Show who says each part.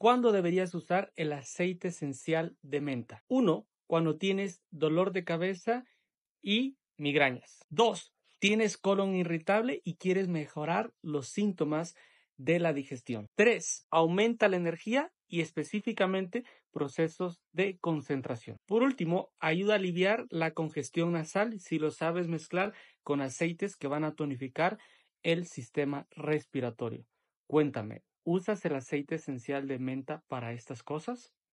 Speaker 1: ¿Cuándo deberías usar el aceite esencial de menta? 1. Cuando tienes dolor de cabeza y migrañas. 2. Tienes colon irritable y quieres mejorar los síntomas de la digestión. 3. Aumenta la energía y específicamente procesos de concentración. Por último, ayuda a aliviar la congestión nasal si lo sabes mezclar con aceites que van a tonificar el sistema respiratorio. Cuéntame, ¿Usas el aceite esencial de menta para estas cosas?